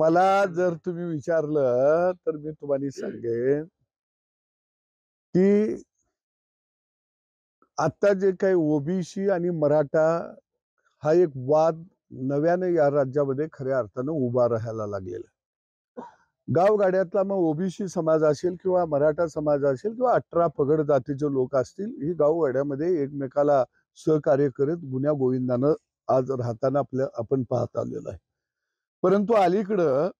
मला जर तुम्ही विचारलं तर मी तुम्हाला सांगेन की आता जे काही ओबीसी आणि मराठा हा एक वाद नव्याने या राज्यामध्ये खऱ्या अर्थानं उभा राहायला लागलेला गावगाड्यातला मग ओबीसी समाज असेल किंवा मराठा समाज असेल किंवा अठरा पगड जातीचे लोक असतील ही गावगाड्यामध्ये एकमेकाला सहकार्य करत गुन्ह्या गोविंदानं आज राहताना आपल्या आपण पाहत आलेलो आहे परंतु अलीकडं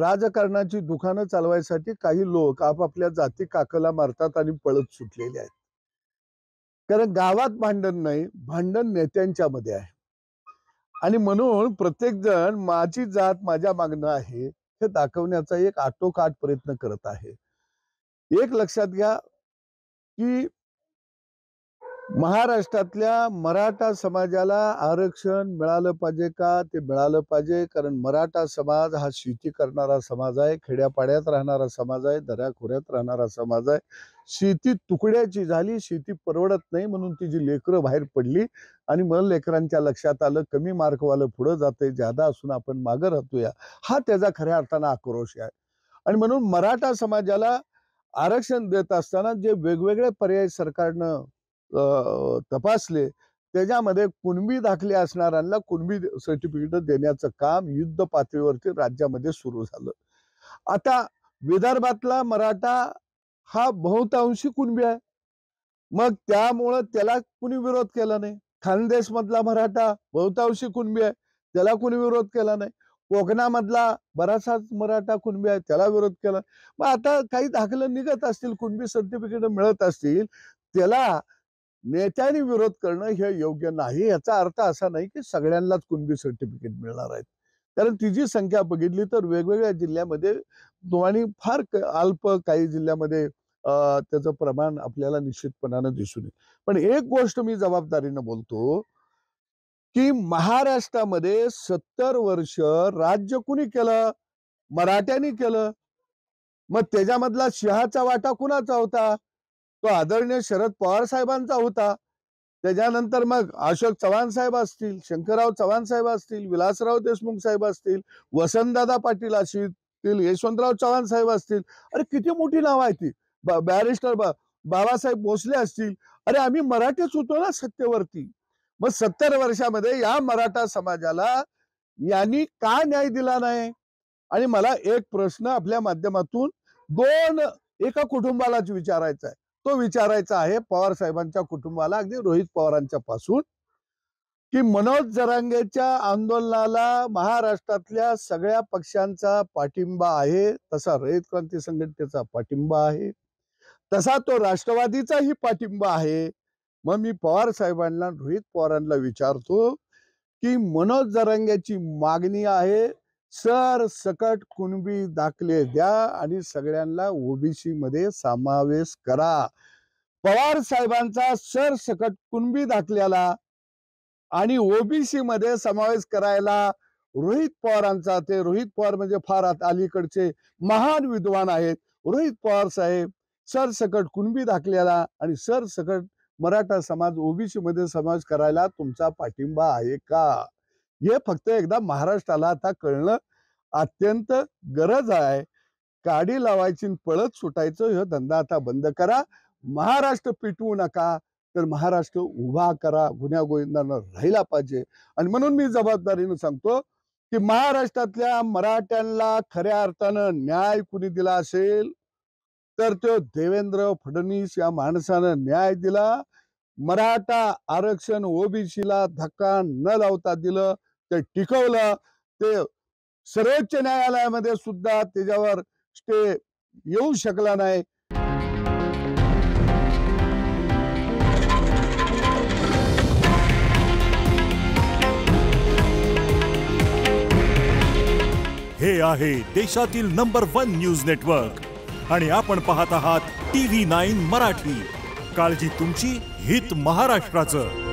राजकारणाची दुकानं चालवायसाठी काही लोक आपापल्या जाती काकला मारतात आणि पळत सुटलेले आहेत कारण गावात भांडण नाही भांडण नेत्यांच्या मध्ये आहे आणि म्हणून प्रत्येक जण माझी जात माझ्या मागणं आहे हे दाखवण्याचा एक आटोकाट प्रयत्न करत आहे एक लक्षात घ्या की महाराष्ट्रातल्या मराठा समाजाला आरक्षण मिळालं पाहिजे का ते मिळालं पाहिजे कारण मराठा समाज हा शेती करणारा समाज आहे खेड्यापाड्यात राहणारा समाज आहे दऱ्याखोऱ्यात राहणारा समाज आहे शेती तुकड्याची झाली शेती परवडत नाही म्हणून तिची लेकरं बाहेर पडली आणि मग लेकरांच्या लक्षात आलं कमी मार्कवालं पुढं जाते जादा असून आपण मागं राहतोया हा त्याचा खऱ्या अर्थानं आक्रोश आहे आणि म्हणून मराठा समाजाला आरक्षण देत असताना जे वेगवेगळे पर्याय सरकारनं तपासले त्याच्यामध्ये कुणबी दाखले असणाऱ्यांना कुणबी सर्टिफिकेट देण्याचं काम युद्ध पातळीवरती राज्यामध्ये सुरू झालं आता विदर्भातला मराठा हा बहुतांशी कुणबी आहे मग त्यामुळं त्याला कुणी विरोध केला नाही खानदेश मधला मराठा बहुतांशी कुणबी आहे त्याला कुणी विरोध केला नाही कोकणामधला बराचसाच मराठा कुणबी आहे त्याला विरोध केला मग आता काही दाखलं निघत असतील कुणबी सर्टिफिकेट मिळत असतील त्याला नेत्यांनी विरोध करणं हे योग्य नाही याचा अर्थ असा नाही की सगळ्यांनाच कुणबी सर्टिफिकेट मिळणार आहेत कारण तिची संख्या बघितली तर वेगवेगळ्या जिल्ह्यामध्ये आणि फार अल्प काही जिल्ह्यामध्ये त्याचं प्रमाण आपल्याला निश्चितपणानं दिसून येईल पण एक गोष्ट मी जबाबदारीनं बोलतो की महाराष्ट्रामध्ये सत्तर वर्ष राज्य कुणी केलं मराठ्यांनी केलं मग त्याच्यामधला शिहाचा वाटा कुणाचा होता तो आदरणीय शरद पवार साहेबांचा होता त्याच्यानंतर मग अशोक चव्हाण साहेब असतील शंकरराव चव्हाण साहेब असतील विलासराव देशमुख साहेब असतील वसंतदादा पाटील असतील यशवंतराव चव्हाण साहेब असतील अरे किती मोठी नाव आहेत ती बॅरिस्टर बाबासाहेब भोसले असतील अरे आम्ही मराठीच होतो ना सत्तेवरती मग सत्तर वर्षामध्ये या मराठा समाजाला यांनी का न्याय दिला नाही आणि मला एक प्रश्न आपल्या माध्यमातून दोन एका कुटुंबालाच विचारायचा आहे तो विचारायचा आहे पवार साहेबांच्या कुटुंबाला अगदी रोहित पवारांच्या पासून की मनोज जरांगेच्या आंदोलनाला महाराष्ट्रातल्या सगळ्या पक्षांचा पाठिंबा आहे तसा रयत क्रांती संघटनेचा पाठिंबा आहे तसा तो राष्ट्रवादीचाही पाठिंबा आहे मग मी पवार साहेबांना रोहित पवारांना विचारतो की मनोज जरांगेची मागणी आहे सर सकट कुणबी दाखले द्या आणि सगळ्यांना ओबीसी मध्ये समावेश करा पवार साहेबांचा सर सकट कुणबी दाखल्याला आणि ओबीसी मध्ये समावेश करायला रोहित पवारांचा ते रोहित पवार म्हणजे फार अलीकडचे महान विद्वान आहेत रोहित पवार साहेब सरसकट कुणबी दाखल्याला आणि सरसकट मराठा समाज ओबीसी मध्ये समावेश करायला तुमचा पाठिंबा आहे का हे फक्त एकदा महाराष्ट्राला आता कळणं अत्यंत गरज आहे काडी लावायची पळत सुटायचं हा धंदा आता बंद करा महाराष्ट्र पिटवू नका तर महाराष्ट्र उभा करा गुन्हा गोविंदानं राहिला पाहिजे आणि म्हणून मी जबाबदारीनं सांगतो की महाराष्ट्रातल्या मराठ्यांना खऱ्या अर्थानं न्याय कुणी दिला असेल तर तो देवेंद्र फडणवीस या माणसानं न्याय दिला मराठा आरक्षण ओबीसीला धक्का न लावता दिलं ते टिकवलं ते सर्वोच्च न्यायालयामध्ये सुद्धा त्याच्यावर स्टे येऊ शकला नाही हे आहे देशातील नंबर वन न्यूज नेटवर्क आणि आपण पाहत आहात टी व्ही नाईन मराठी काळजी तुमची हित महाराष्ट्राचं